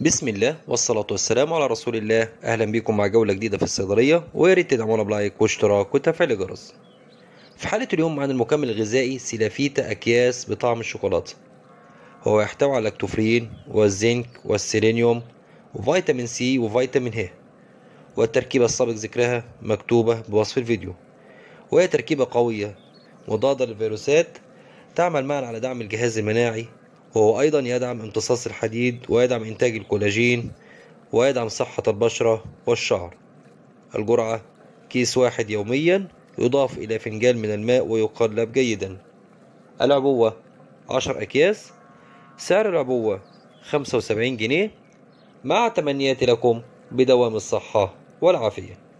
بسم الله والصلاة والسلام على رسول الله أهلا بكم مع جولة جديدة في الصيدلية ويا ريت تدعمونا بلايك واشتراك وتفعيل الجرس. في حلقة اليوم عن المكمل الغذائي سيلافيتا أكياس بطعم الشوكولاتة. هو يحتوي على الاكتوفرين والزنك والسيلينيوم وفيتامين سي وفيتامين ه. والتركيبة السابق ذكرها مكتوبة بوصف الفيديو. وهي تركيبة قوية مضادة للفيروسات تعمل معا على دعم الجهاز المناعي وهو أيضا يدعم امتصاص الحديد ويدعم إنتاج الكولاجين ويدعم صحة البشرة والشعر الجرعة كيس واحد يوميا يضاف إلى فنجان من الماء ويقلب جيدا العبوة عشر أكياس سعر العبوة خمسة وسبعين جنيه مع تمنياتي لكم بدوام الصحة والعافية